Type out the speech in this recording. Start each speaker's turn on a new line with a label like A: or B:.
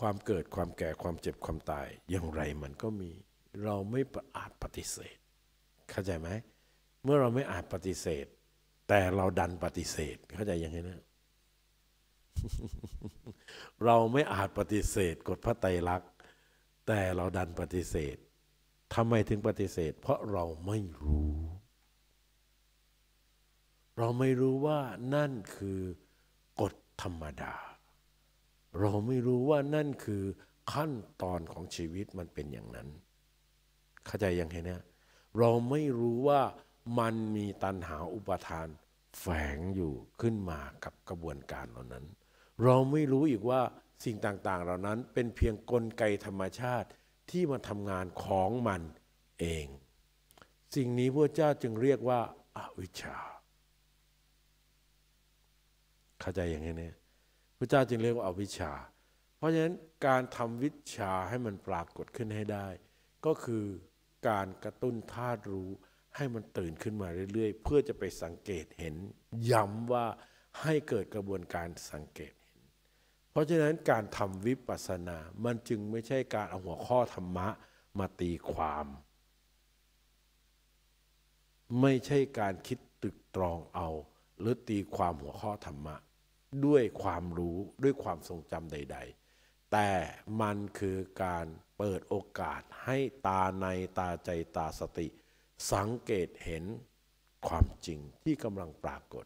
A: ความเกิดความแก่ความเจ็บความตาย อย่างไรมันก็มี เราไม่อาจปฏิเสธเข้าใจไหมเมื่อเราไม่อาจปฏิเสธ แต่เราดันปฏิเสธ เข้าใจยังไงนะเราไม่อาจปฏิเสธกฎพระไตรลักษณ์แต่เราดันปฏิเสธทำไมถึงปฏิเสธ เพราะเราไม่รู้ เราไม่รู้ว่านั่นคือกฎธรรมดาเราไม่รู้ว่านั่นคือขั้นตอนของชีวิตมันเป็นอย่างนั้นเข้าใจยังไงเนี่ยเราไม่รู้ว่ามันมีตันหาอุปทาน แฝงอยู่ขึ้นมากับกระบวนการเหล่านั้น เราไม่รู้อีกว่าสิ่งต่างๆเหล่านั้นเป็นเพียงกลไกธรรมชาติที่มาทำงานของมันเอง สิ่งนี้พระเจ้าจึงเรียกว่าอาวิชชาเข้าใจอย่างนี้เนี่ยพระเจ้าจึงเรียกว่าอาวิชชา เพราะฉะนั้นการทำวิชาให้มันปรากฏขึ้นให้ได้ ก็คือการกระตุ้นธาตุรู้ให้มันตื่นขึ้นมาเรื่อย ๆ เพื่อจะไปสังเกตเห็นย้ำว่าให้เกิดกระบวนการสังเกตเห็นเพราะฉะนั้นการทำวิปัสสนา มันจึงไม่ใช่การเอาหัวข้อธรรมะมาตีความ ไม่ใช่การคิดตึกตรองเอาหรือตีความหัวข้อธรรมะด้วยความรู้ด้วยความทรงจำใดๆ แต่มันคือการเปิดโอกาสให้ตาในตาใจตาสติ สังเกตเห็นความจริงที่กำลังปรากฏ